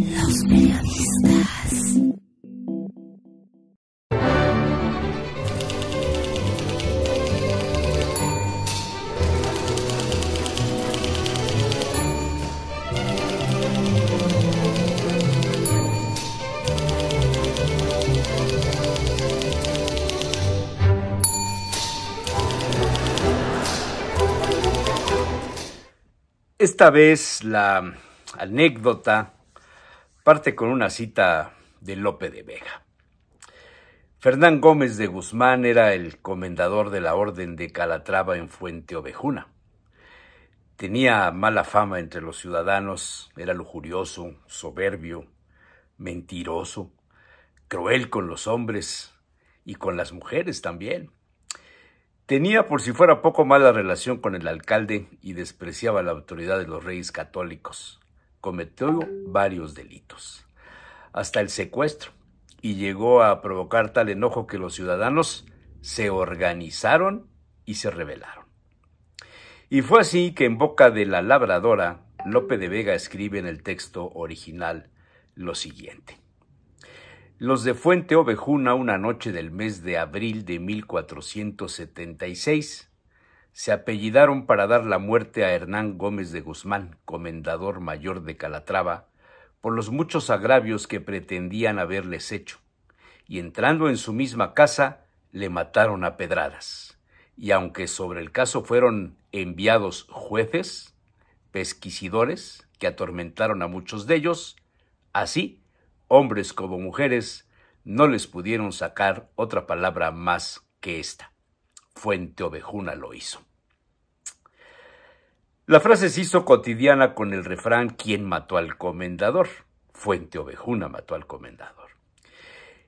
Los periodistas. Esta vez la anécdota parte con una cita de Lope de Vega. Fernán Gómez de Guzmán era el comendador de la Orden de Calatrava en Fuente Ovejuna. Tenía mala fama entre los ciudadanos, era lujurioso, soberbio, mentiroso, cruel con los hombres y con las mujeres también. Tenía por si fuera poco mala relación con el alcalde y despreciaba la autoridad de los reyes católicos cometió varios delitos, hasta el secuestro, y llegó a provocar tal enojo que los ciudadanos se organizaron y se rebelaron. Y fue así que en boca de la labradora, Lope de Vega escribe en el texto original lo siguiente. Los de Fuente Ovejuna, una noche del mes de abril de 1476, se apellidaron para dar la muerte a Hernán Gómez de Guzmán, comendador mayor de Calatrava, por los muchos agravios que pretendían haberles hecho, y entrando en su misma casa le mataron a pedradas. Y aunque sobre el caso fueron enviados jueces, pesquisidores, que atormentaron a muchos de ellos, así, hombres como mujeres, no les pudieron sacar otra palabra más que esta. Fuente Ovejuna lo hizo. La frase se hizo cotidiana con el refrán ¿Quién mató al comendador? Fuente Ovejuna mató al comendador.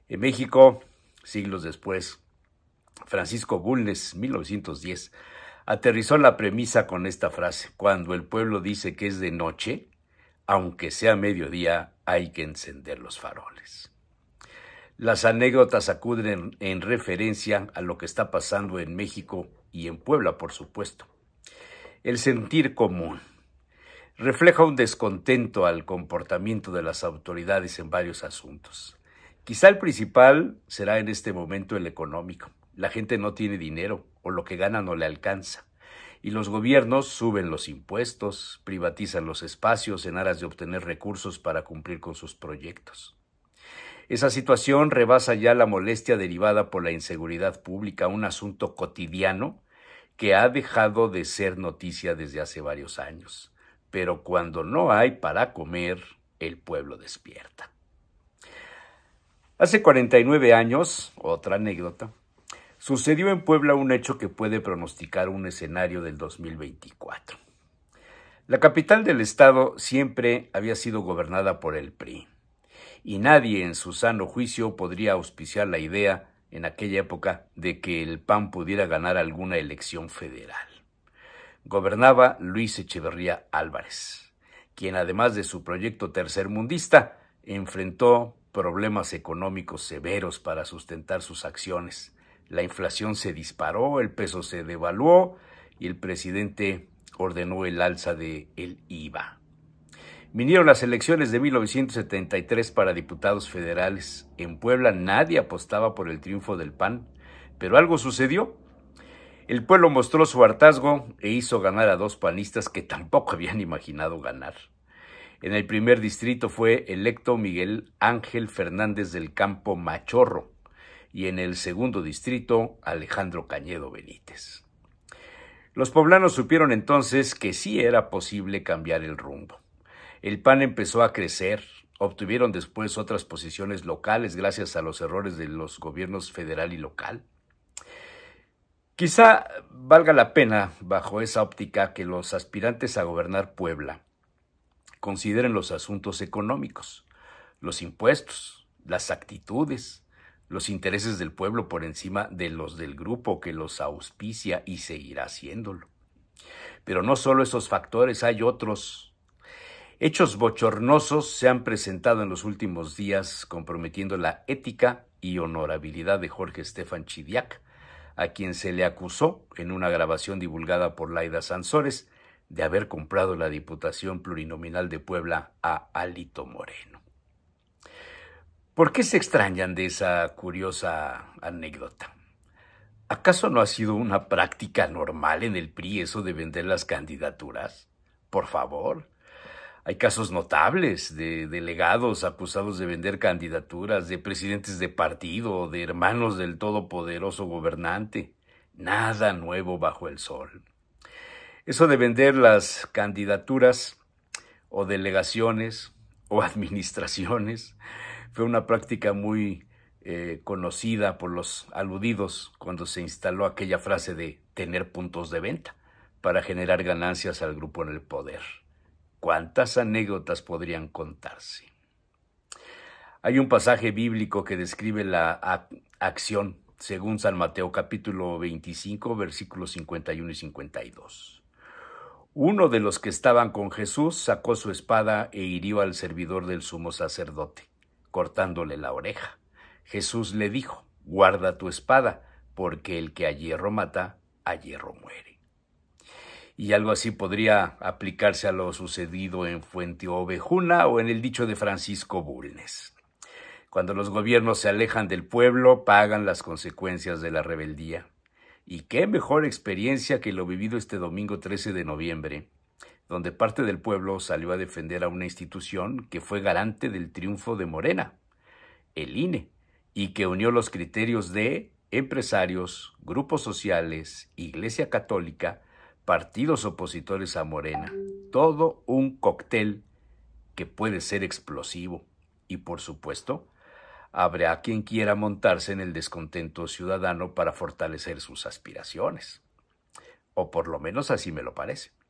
En México, siglos después, Francisco Bulnes, 1910, aterrizó la premisa con esta frase, cuando el pueblo dice que es de noche, aunque sea mediodía, hay que encender los faroles. Las anécdotas acuden en, referencia a lo que está pasando en México y en Puebla, por supuesto. El sentir común refleja un descontento al comportamiento de las autoridades en varios asuntos. Quizá el principal será en este momento el económico. La gente no tiene dinero o lo que gana no le alcanza. Y los gobiernos suben los impuestos, privatizan los espacios en aras de obtener recursos para cumplir con sus proyectos. Esa situación rebasa ya la molestia derivada por la inseguridad pública, un asunto cotidiano que ha dejado de ser noticia desde hace varios años. Pero cuando no hay para comer, el pueblo despierta. Hace 49 años, otra anécdota, sucedió en Puebla un hecho que puede pronosticar un escenario del 2024. La capital del estado siempre había sido gobernada por el PRI y nadie en su sano juicio podría auspiciar la idea en aquella época de que el PAN pudiera ganar alguna elección federal. Gobernaba Luis Echeverría Álvarez, quien además de su proyecto tercermundista, enfrentó problemas económicos severos para sustentar sus acciones. La inflación se disparó, el peso se devaluó y el presidente ordenó el alza de el IVA. Vinieron las elecciones de 1973 para diputados federales. En Puebla nadie apostaba por el triunfo del PAN, pero algo sucedió. El pueblo mostró su hartazgo e hizo ganar a dos panistas que tampoco habían imaginado ganar. En el primer distrito fue electo Miguel Ángel Fernández del Campo Machorro y en el segundo distrito Alejandro Cañedo Benítez. Los poblanos supieron entonces que sí era posible cambiar el rumbo. El PAN empezó a crecer, obtuvieron después otras posiciones locales gracias a los errores de los gobiernos federal y local. Quizá valga la pena, bajo esa óptica, que los aspirantes a gobernar Puebla consideren los asuntos económicos, los impuestos, las actitudes, los intereses del pueblo por encima de los del grupo que los auspicia y seguirá haciéndolo. Pero no solo esos factores, hay otros Hechos bochornosos se han presentado en los últimos días comprometiendo la ética y honorabilidad de Jorge Estefan Chidiac, a quien se le acusó en una grabación divulgada por Laida Sansores de haber comprado la Diputación Plurinominal de Puebla a Alito Moreno. ¿Por qué se extrañan de esa curiosa anécdota? ¿Acaso no ha sido una práctica normal en el PRI eso de vender las candidaturas? Por favor, hay casos notables de delegados acusados de vender candidaturas, de presidentes de partido, de hermanos del todopoderoso gobernante. Nada nuevo bajo el sol. Eso de vender las candidaturas o delegaciones o administraciones fue una práctica muy eh, conocida por los aludidos cuando se instaló aquella frase de tener puntos de venta para generar ganancias al grupo en el poder cuántas anécdotas podrían contarse. Hay un pasaje bíblico que describe la acción según San Mateo capítulo 25 versículos 51 y 52. Uno de los que estaban con Jesús sacó su espada e hirió al servidor del sumo sacerdote, cortándole la oreja. Jesús le dijo, guarda tu espada, porque el que a hierro mata, a hierro muere y algo así podría aplicarse a lo sucedido en Fuente Ovejuna o en el dicho de Francisco Bulnes. Cuando los gobiernos se alejan del pueblo, pagan las consecuencias de la rebeldía. Y qué mejor experiencia que lo vivido este domingo 13 de noviembre, donde parte del pueblo salió a defender a una institución que fue garante del triunfo de Morena, el INE, y que unió los criterios de empresarios, grupos sociales, Iglesia Católica, partidos opositores a Morena. Todo un cóctel que puede ser explosivo. Y por supuesto, habrá quien quiera montarse en el descontento ciudadano para fortalecer sus aspiraciones. O por lo menos así me lo parece.